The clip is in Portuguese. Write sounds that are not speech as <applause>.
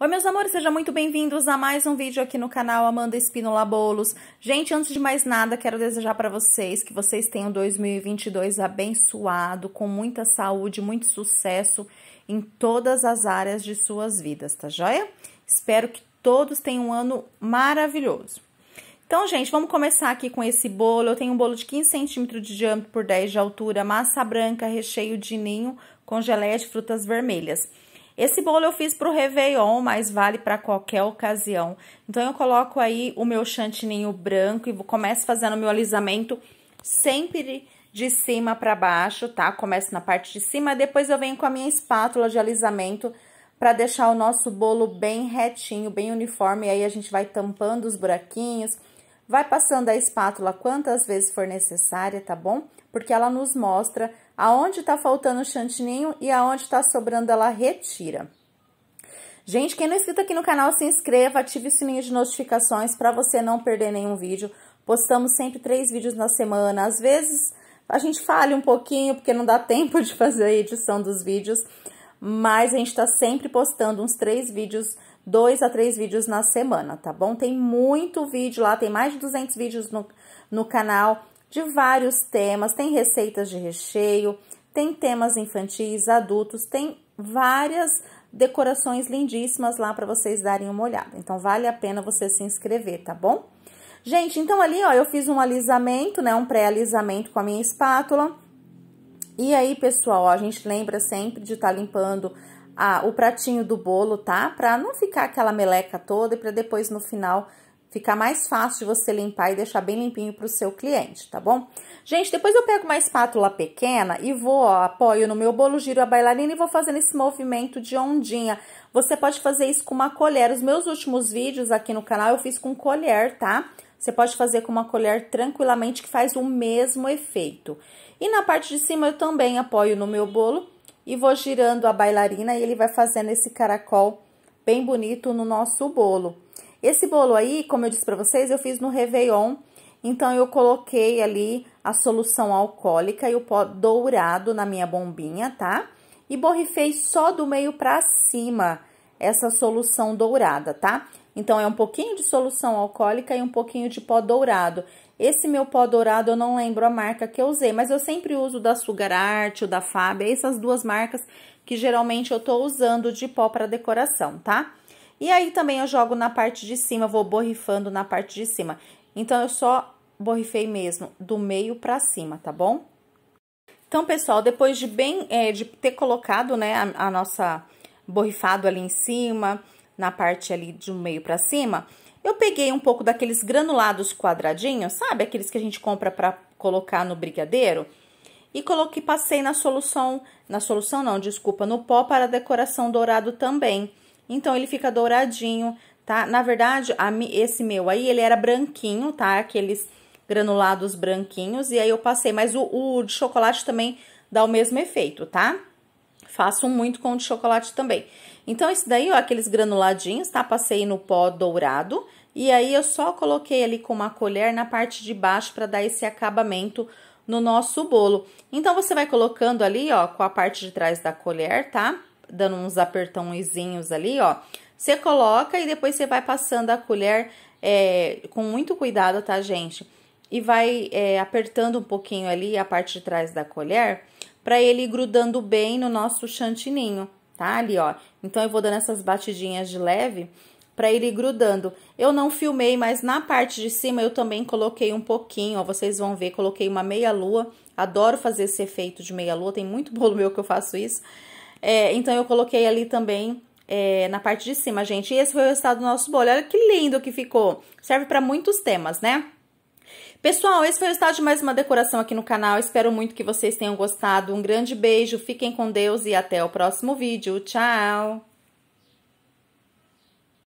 Oi, meus amores, sejam muito bem-vindos a mais um vídeo aqui no canal Amanda Espínola Bolos. Gente, antes de mais nada, quero desejar para vocês que vocês tenham 2022 abençoado, com muita saúde, muito sucesso em todas as áreas de suas vidas, tá joia? Espero que todos tenham um ano maravilhoso. Então, gente, vamos começar aqui com esse bolo. Eu tenho um bolo de 15 centímetros de diâmetro por 10 de altura, massa branca, recheio de ninho com geleia de frutas vermelhas. Esse bolo eu fiz para o Réveillon, mas vale para qualquer ocasião. Então, eu coloco aí o meu chantininho branco e começo fazendo o meu alisamento sempre de cima para baixo, tá? Começo na parte de cima, depois eu venho com a minha espátula de alisamento para deixar o nosso bolo bem retinho, bem uniforme, e aí a gente vai tampando os buraquinhos, vai passando a espátula quantas vezes for necessária, tá bom? Porque ela nos mostra Aonde está faltando o chantininho e aonde está sobrando, ela retira. Gente, quem não é inscrito aqui no canal, se inscreva, ative o sininho de notificações para você não perder nenhum vídeo. Postamos sempre três vídeos na semana. Às vezes a gente falha um pouquinho, porque não dá <laughs> tempo de fazer a edição dos vídeos, mas a gente está sempre postando uns três vídeos, dois a três vídeos na semana, tá bom? Tem muito vídeo lá, tem mais de 200 vídeos no, no canal de vários temas, tem receitas de recheio, tem temas infantis, adultos, tem várias decorações lindíssimas lá para vocês darem uma olhada. Então vale a pena você se inscrever, tá bom? Gente, então ali, ó, eu fiz um alisamento, né, um pré-alisamento com a minha espátula. E aí, pessoal, ó, a gente lembra sempre de estar tá limpando a, o pratinho do bolo, tá? Pra não ficar aquela meleca toda e pra depois no final Fica mais fácil de você limpar e deixar bem limpinho para o seu cliente, tá bom? Gente, depois eu pego uma espátula pequena e vou, ó, apoio no meu bolo, giro a bailarina e vou fazendo esse movimento de ondinha. Você pode fazer isso com uma colher. Os meus últimos vídeos aqui no canal eu fiz com colher, tá? Você pode fazer com uma colher tranquilamente que faz o mesmo efeito. E na parte de cima eu também apoio no meu bolo e vou girando a bailarina e ele vai fazendo esse caracol bem bonito no nosso bolo. Esse bolo aí, como eu disse para vocês, eu fiz no Réveillon. Então, eu coloquei ali a solução alcoólica e o pó dourado na minha bombinha, tá? E borrifei só do meio para cima essa solução dourada, tá? Então, é um pouquinho de solução alcoólica e um pouquinho de pó dourado. Esse meu pó dourado, eu não lembro a marca que eu usei, mas eu sempre uso da Sugar Art ou da Fábia, essas duas marcas que geralmente eu tô usando de pó para decoração, tá? E aí também eu jogo na parte de cima, vou borrifando na parte de cima. Então, eu só borrifei mesmo do meio pra cima, tá bom? Então, pessoal, depois de bem, é, de ter colocado, né, a, a, nossa borrifado ali em cima, na parte ali do meio pra cima, eu peguei um pouco daqueles granulados quadradinhos, sabe? Aqueles que a gente compra pra colocar no brigadeiro. E coloquei, passei na solução, na solução não, desculpa, no pó para decoração dourado também. Então, ele fica douradinho, tá? Na verdade, a, esse meu aí, ele era branquinho, tá? Aqueles granulados branquinhos. E aí, eu passei. Mas o, o de chocolate também dá o mesmo efeito, tá? Faço muito com o de chocolate também. Então, esse daí, ó, aqueles granuladinhos, tá? Passei no pó dourado. E aí, eu só coloquei ali com uma colher na parte de baixo para dar esse acabamento no nosso bolo. Então, você vai colocando ali, ó, com a parte de trás da colher, tá? dando uns apertãozinhos ali, ó. Você coloca e depois você vai passando a colher é, com muito cuidado, tá, gente? E vai é, apertando um pouquinho ali a parte de trás da colher para ele ir grudando bem no nosso chantininho, tá? Ali, ó. Então, eu vou dando essas batidinhas de leve para ele ir grudando. Eu não filmei, mas na parte de cima eu também coloquei um pouquinho, ó, vocês vão ver, coloquei uma meia lua. Adoro fazer esse efeito de meia lua, tem muito <laughs> bolo meu que eu faço isso. É, então, eu coloquei ali também é, na parte de cima, gente. E esse foi o resultado do nosso bolo. Olha que lindo que ficou. Serve para muitos temas, né? Pessoal, esse foi o resultado de mais uma decoração aqui no canal. Espero muito que vocês tenham gostado. Um grande beijo, fiquem com Deus e até o próximo vídeo. Tchau!